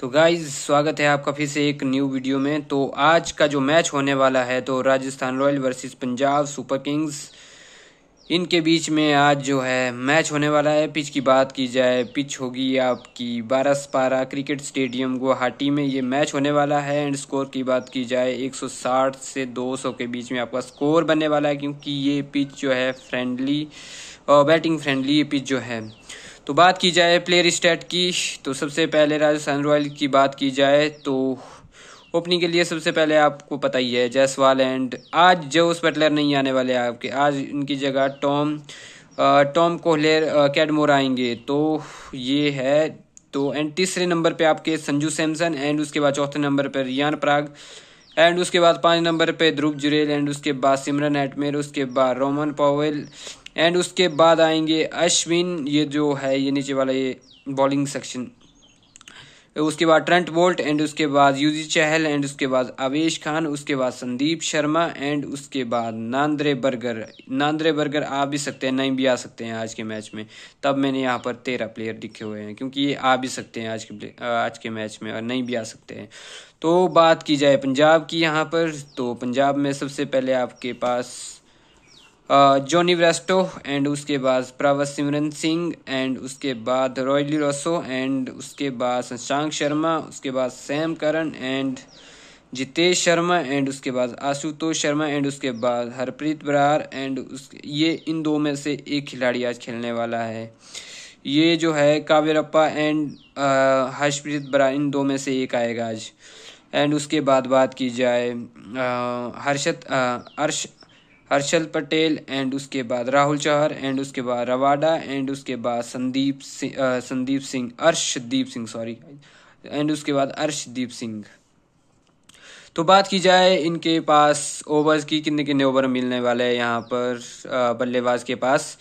तो गाइज स्वागत है आपका फिर से एक न्यू वीडियो में तो आज का जो मैच होने वाला है तो Rajasthan royal versus Punjab super kings इनके बीच में आज जो है मैच होने वाला है पिच की बात की जाए पिच होगी आपकी सपारा क्रिकेट स्टेडियम गुवाहाटी में ये मैच होने वाला है एंड स्कोर की बात की जाए 160 से 200 के बीच में आपका स्कोर बनने वाला है क्योंकि ये पिच जो है फ्रेंडली और बैटिंग फ्रेंडली ये पिच जो है तो बात की जाए प्लेयर स्टेट की तो सबसे पहले राजस्थान रॉयल की बात की जाए तो ओपनिंग के लिए सबसे पहले आपको पता ही है जयसवाल एंड आज जोस बटलर नहीं आने वाले आपके आज इनकी जगह टॉम टॉम कोहलेर कैडमोर आएंगे तो ये है तो एंड तीसरे नंबर पे आपके संजू सैमसन एंड उसके बाद चौथे नंबर पर रियान प्राग एंड उसके बाद पाँच नंबर पे ध्रुव जुरेल एंड उसके बाद सिमरन एटमेर उसके बाद रोमन पावेल एंड उसके बाद आएंगे अश्विन ये जो है ये नीचे वाला ये बॉलिंग सेक्शन उसके बाद ट्रेंट बोल्ट एंड उसके बाद यूजी चहल एंड उसके बाद आवेश खान उसके बाद संदीप शर्मा एंड उसके बाद नांद्रे बर्गर नांद्रे बर्गर आ भी सकते हैं नहीं भी आ सकते हैं आज के मैच में तब मैंने यहाँ पर तेरह प्लेयर दिखे हुए हैं क्योंकि ये आ भी सकते हैं आज के आज के मैच में और नहीं भी आ सकते हैं तो बात की जाए पंजाब की यहाँ पर तो पंजाब में सबसे पहले आपके पास जॉनी ब्रेस्टो एंड उसके बाद प्रावत सिमरन सिंह एंड उसके बाद रॉयली रोसो एंड उसके बाद शशांक शर्मा उसके बाद Sam Curran and Jitesh Sharma and उसके बाद आशुतोष शर्मा एंड उसके बाद हरप्रीत बरार एंड उस ये इन दो में से एक खिलाड़ी आज खेलने वाला है ये जो है काव्यरप्पा एंड हर्षप्रीत बरार इन दो में से एक आएगा आज एंड उसके बाद बात की जाए हर्षद अर्श हर्षल पटेल एंड उसके बाद राहुल चौहर एंड उसके बाद रवाडा एंड उसके बाद संदीप सिंह संदीप सिंह अर्शदीप सिंह सॉरी एंड उसके बाद अर्शदीप सिंह तो बात की जाए इनके पास ओवर्स की कितने कितने ओवर मिलने वाले हैं यहाँ पर बल्लेबाज के पास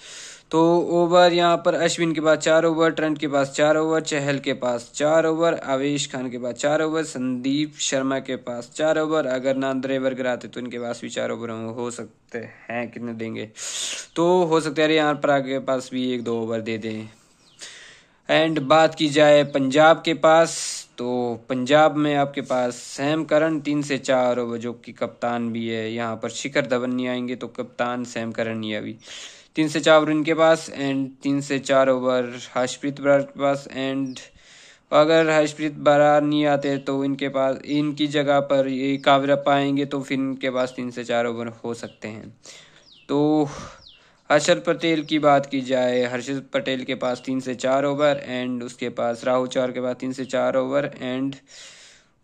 तो ओवर यहाँ पर अश्विन के पास चार ओवर ट्रंट के पास चार ओवर चहल के पास चार ओवर आवेश खान के पास चार ओवर संदीप शर्मा के पास चार ओवर अगर नांद्रे वर्ग आते तो इनके पास भी चार ओवर हो सकते हैं कितने देंगे तो हो सकता है यहाँ पर आगे पास भी एक दो ओवर दे दें एंड बात की जाए पंजाब के पास तो पंजाब में आपके पास सैम करण तीन से चार ओवर जो कि कप्तान भी है यहाँ पर शिखर धवन नहीं आएंगे तो कप्तान सैम करण नहीं अभी तीन से चार ओवर इनके पास एंड तीन से चार ओवर हर्षप्रीत बरार के पास एंड अगर हर्षप्रीत बरार नहीं आते तो इनके पास इनकी जगह पर ये कावरप्पा आएंगे तो फिर इनके पास तीन से चार ओवर हो सकते हैं तो हर्षद पटेल की बात की जाए हर्षद पटेल के पास तीन से चार ओवर एंड उसके पास राहुल चौर के पास तीन से चार ओवर एंड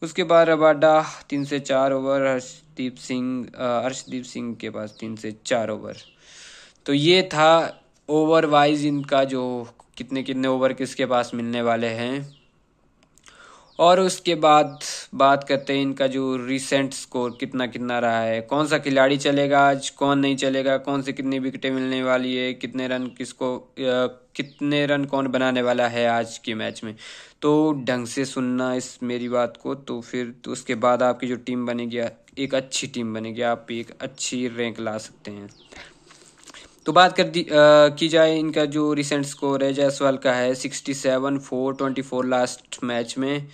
उसके बाद रबाडा तीन से चार ओवर हर्षदीप सिंह हर्षदीप सिंह के पास तीन से चार ओवर तो ये था ओवर वाइज इनका जो कितने कितने ओवर किसके पास मिलने वाले हैं और उसके बाद बात करते हैं इनका जो रिसेंट स्कोर कितना कितना रहा है कौन सा खिलाड़ी चलेगा आज कौन नहीं चलेगा कौन से कितनी विकेटें मिलने वाली है कितने रन किसको कितने रन कौन बनाने वाला है आज के मैच में तो ढंग से सुनना इस मेरी बात को तो फिर तो उसके बाद आपकी जो टीम बनेगी एक अच्छी टीम बनेगी आप एक अच्छी रैंक ला सकते हैं तो बात कर दी आ, की जाए इनका जो रिसेंट स्कोर है जायसवाल का है sixty seven four twenty four last match में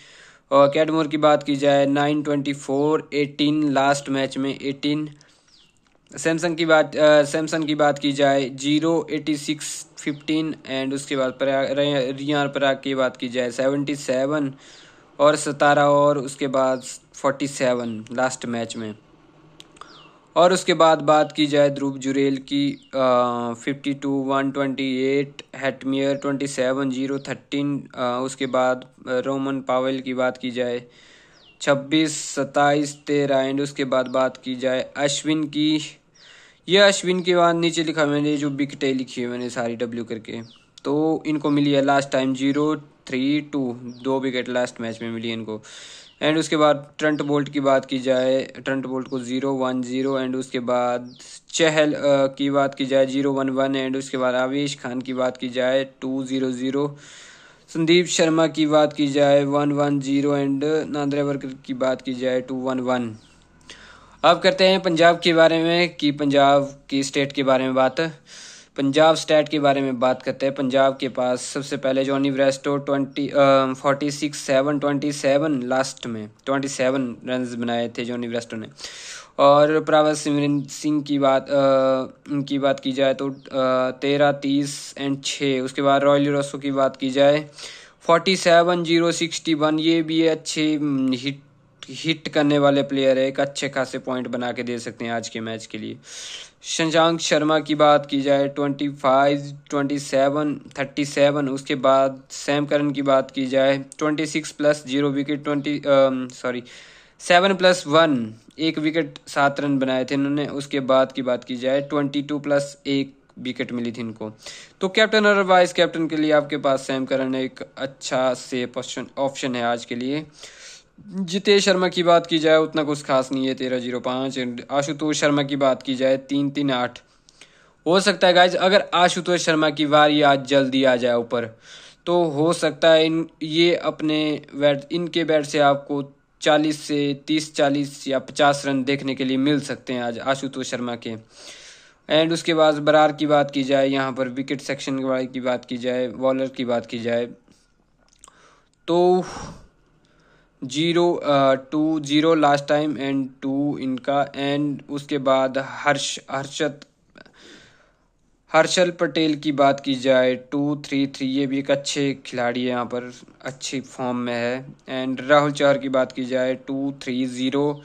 और कैडमोर की बात की जाए nine twenty four eighteen last match में एटीन सैमसंग की बात सैमसंग की बात की जाए zero eighty six fifteen and उसके बाद रियान पराग की बात की जाए सेवेंटी सेवन और सतारा और उसके बाद फोर्टी सेवन लास्ट मैच में और उसके बाद बात की जाए ध्रुव जुरेल की fifty two one twenty eight Hetmyer twenty seven zero thirteen उसके बाद रोमन पावेल की बात की जाए छब्बीस सत्ताईस तेरह एंड उसके बाद बात की जाए अश्विन की यह अश्विन के बाद नीचे लिखा मैंने जो विकटें लिखी है मैंने सारी डब्ल्यू करके तो इनको मिली है last time zero three two दो विकेट लास्ट मैच में मिली इनको एंड उसके बाद ट्रंट बोल्ट की बात की जाए ट्रंट बोल्ट को ज़ीरो वन ज़ीरो एंड उसके बाद चहल uh, की बात की जाए ज़ीरो वन वन एंड उसके बाद आवेश खान की बात की जाए two zero zero Sandeep Sharma की बात की जाए one one zero and Nandre Burger की बात की जाए टू वन वन अब करते हैं पंजाब के बारे में कि पंजाब की स्टेट के बारे में बात पंजाब स्टैट के बारे में बात करते हैं पंजाब के पास सबसे पहले Jonny Bairstow twenty forty six seven twenty seven last में ट्वेंटी सेवन रन बनाए थे जॉनी ब्रेस्टो ने और प्रावर सिमरन सिंह की बात उनकी बात की जाए तो तेरह तीस एंड छः उसके बाद रॉयल रोसो की बात की जाए forty seven zero sixty one ये भी अच्छे हिट हम्म, हिट करने वाले प्लेयर है एक अच्छे खासे पॉइंट बना के दे सकते हैं आज के मैच के लिए शशांक शर्मा की बात की जाए twenty five twenty seven thirty seven उसके बाद सैम करन की बात की जाए twenty six plus zero wicket twenty sorry seven plus one एक विकेट सात रन बनाए थे इन्होंने उसके बाद की बात की जाए ट्वेंटी टू प्लस एक विकेट मिली थी इनको तो कैप्टन और वाइस कैप्टन के लिए आपके पास सैम करन एक अच्छा सेफ ऑप्शन ऑप्शन है आज के लिए जितेश शर्मा की बात की जाए उतना कुछ खास नहीं है तेरह जीरो पाँच आशुतोष शर्मा की बात की जाए तीन तीन आठ हो सकता है गाइज अगर आशुतोष शर्मा की वारी आज जल्दी आ जाए ऊपर तो हो सकता है इन ये अपने बैट इनके बैट से आपको चालीस से तीस चालीस या पचास रन देखने के लिए मिल सकते हैं आज आशुतोष शर्मा के एंड उसके बाद बरार की बात की जाए यहाँ पर विकेट सेक्शन की बात की जाए बॉलर की बात की जाए तो zero two zero last time and two इनका एंड उसके बाद हर्ष हर्षत हर्षल पटेल की बात की जाए टू थ्री थ्री ये भी एक अच्छे खिलाड़ी है यहाँ पर अच्छी फॉर्म में है एंड राहुल चौहर की बात की जाए टू थ्री ज़ीरो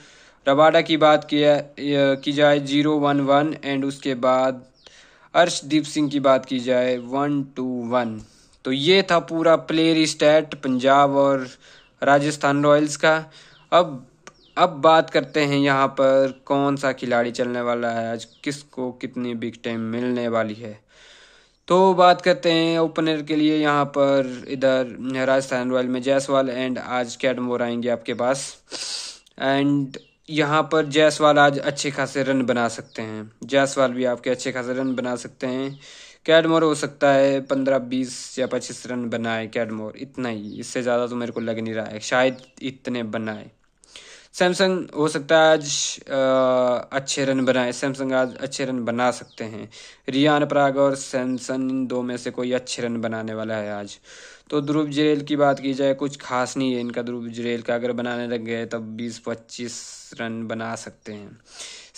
रबाडा की बात किया की जाए जीरो वन वन एंड उसके बाद अर्शदीप सिंह की बात की जाए वन टू वन तो ये था पूरा प्लेयर स्टैट पंजाब और राजस्थान रॉयल्स का अब अब बात करते हैं यहाँ पर कौन सा खिलाड़ी चलने वाला है आज किसको कितनी बिग टाइम मिलने वाली है तो बात करते हैं ओपनर के लिए यहाँ पर इधर राजस्थान रॉयल में जायसवाल एंड आज कैडमोर आएंगे आपके पास एंड यहाँ पर जायसवाल आज अच्छे खासे रन बना सकते हैं जायसवाल भी आपके अच्छे खासे रन बना सकते हैं कैडमोर हो सकता है पंद्रह बीस या पच्चीस रन बनाए कैडमोर इतना ही इससे ज़्यादा तो मेरे को लग नहीं रहा है शायद इतने बनाए सैमसंग हो सकता है आज आ, अच्छे रन बनाए सैमसंग आज अच्छे रन बना सकते हैं रियान प्राग और सैमसंग इन दो में से कोई अच्छे रन बनाने वाला है आज तो ध्रुव जरेल की बात की जाए कुछ खास नहीं है इनका ध्रुव जरेल का अगर बनाने लग गए तब बीस पच्चीस रन बना सकते हैं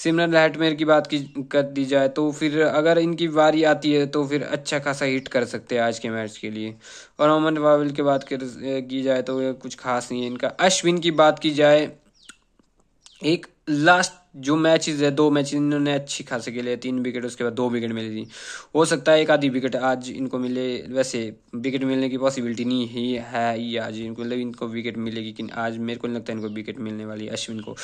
सिमरन लहटमेर की बात की कर दी जाए तो फिर अगर इनकी बारी आती है तो फिर अच्छा खासा हिट कर सकते हैं आज के मैच के लिए और अमन वाविल की बात कर की जाए तो कुछ खास नहीं है इनका अश्विन की बात की जाए एक लास्ट जो मैच है दो मैच इन्होंने अच्छी खासी खेले तीन विकेट उसके बाद दो विकेट मिली थी हो सकता है एक आधी विकेट आज इनको मिले वैसे विकेट मिलने की पॉसिबिलिटी नहीं ही है ही आज इनको मतलब इनको विकेट मिलेगी कि आज मेरे को नहीं लगता इनको विकेट मिलने वाली अश्विन को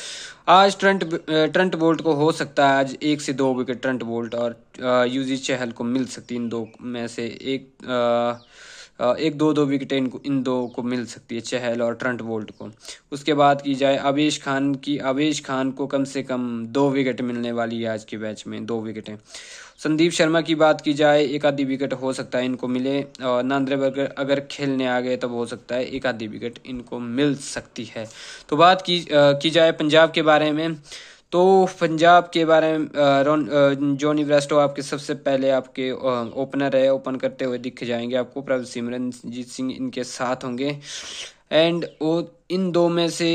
आज ट्रंट ट्रंट बोल्ट को हो सकता है आज एक से दो विकेट ट्रंट बोल्ट और यूजी uh, चहल को मिल सकती इन दो में से एक आ, uh, एक दो दो विकेटें इनको इन दो को मिल सकती है चहल और ट्रंट बोल्ट को उसके बाद की जाए आवेश खान की आवेश खान को कम से कम दो विकेट मिलने वाली है आज के मैच में दो विकेटें संदीप शर्मा की बात की जाए एक आधी विकेट हो सकता है इनको मिले और बर्गर अगर खेलने आ गए तब हो सकता है एक आधी विकेट इनको मिल सकती है तो बात की, की जाए पंजाब के बारे में तो पंजाब के बारे में जॉनी ब्रेस्टो आपके सबसे पहले आपके ओपनर है ओपन करते हुए दिख जाएंगे आपको प्रभ सिमरनजीत सिंह इनके साथ होंगे एंड वो इन दो में से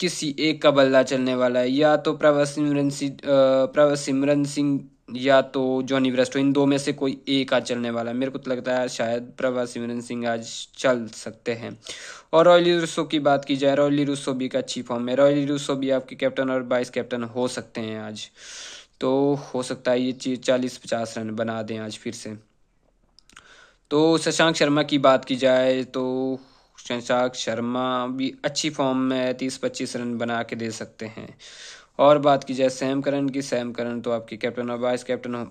किसी एक का बल्ला चलने वाला है या तो प्रभ सिमरन सिंह प्रभ सिमरन सिंह या तो जॉनी ब्रेस्टो इन दो में से कोई एक आज चलने वाला है मेरे को तो लगता है शायद प्रभा सिमरन सिंह आज चल सकते हैं और रॉयली रूसो की बात की जाए रॉयली रूसो भी एक अच्छी फॉर्म है रॉयली रूसो भी आपके कैप्टन और वाइस कैप्टन हो सकते हैं आज तो हो सकता है ये चीज चालीस पचास रन बना दें आज फिर से तो शशांक शर्मा की बात की जाए तो शशांक शर्मा भी अच्छी फॉर्म में तीस पच्चीस रन बना के दे सकते हैं और बात की जाए सैम करन की सैम करन तो आपके कैप्टन और वाइस कैप्टन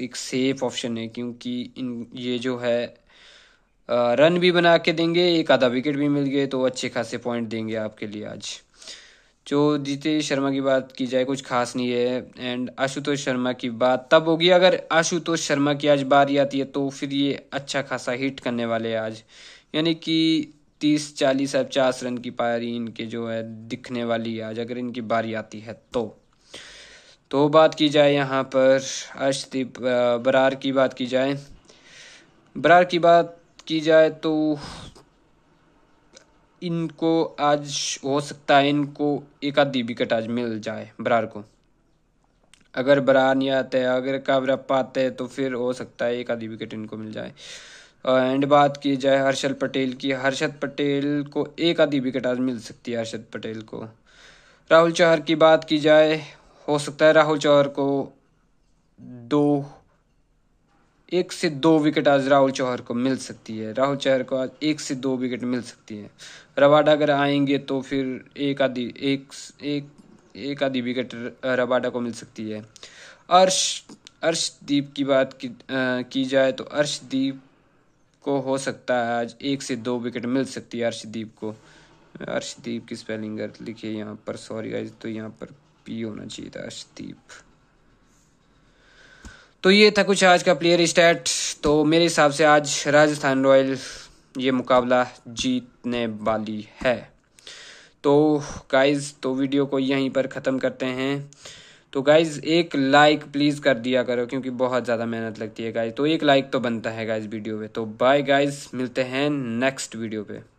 एक सेफ ऑप्शन है क्योंकि इन ये जो है रन भी बना के देंगे एक आधा विकेट भी मिल गए तो अच्छे खासे पॉइंट देंगे आपके लिए आज जो जितेश शर्मा की बात की जाए कुछ खास नहीं है एंड आशुतोष शर्मा की बात तब होगी अगर आशुतोष शर्मा की आज बारी आती है तो फिर ये अच्छा खासा हिट करने वाले हैं आज यानी कि तीस चालीस या पचास रन की पारी इनके जो है दिखने वाली है आज अगर इनकी बारी आती है तो तो बात की जाए यहाँ पर अर्शदीप बरार की बात की जाए बरार की बात की जाए तो इनको आज हो सकता है इनको एक आधी विकेट आज मिल जाए बरार को अगर बरार नहीं आता है अगर कावरा पाते हैं तो फिर हो सकता है एक आधी विकेट इनको मिल जाए एंड बात की जाए हर्षल पटेल की हर्षद पटेल को एक आधी विकेट आज मिल सकती है हर्षद पटेल को राहुल चौहर की बात की जाए हो सकता है राहुल चौहर को दो एक से दो विकेट आज राहुल चौहर को मिल सकती है राहुल चौहर को आज एक से दो विकेट मिल सकती है रबाडा अगर आएंगे तो फिर एक आधी एक एक एक आधी विकेट रबाडा को मिल सकती है अर्श अर्शदीप की बात की, आ, की जाए तो अर्शदीप को हो सकता है आज एक से दो विकेट मिल सकती है अर्शदीप को अर्शदीप की स्पेलिंग गलत लिखी है यहाँ पर सॉरी गाइज तो यहाँ पर पी होना चाहिए था अर्शदीप तो ये था कुछ आज का प्लेयर स्टैट तो मेरे हिसाब से आज राजस्थान रॉयल ये मुकाबला जीतने वाली है तो गाइज तो वीडियो को यहीं पर ख़त्म करते हैं तो गाइज़ एक लाइक प्लीज़ कर दिया करो क्योंकि बहुत ज़्यादा मेहनत लगती है गाइज़ तो एक लाइक तो बनता है गाइज़ वीडियो पे तो बाय गाइज़ मिलते हैं नेक्स्ट वीडियो पे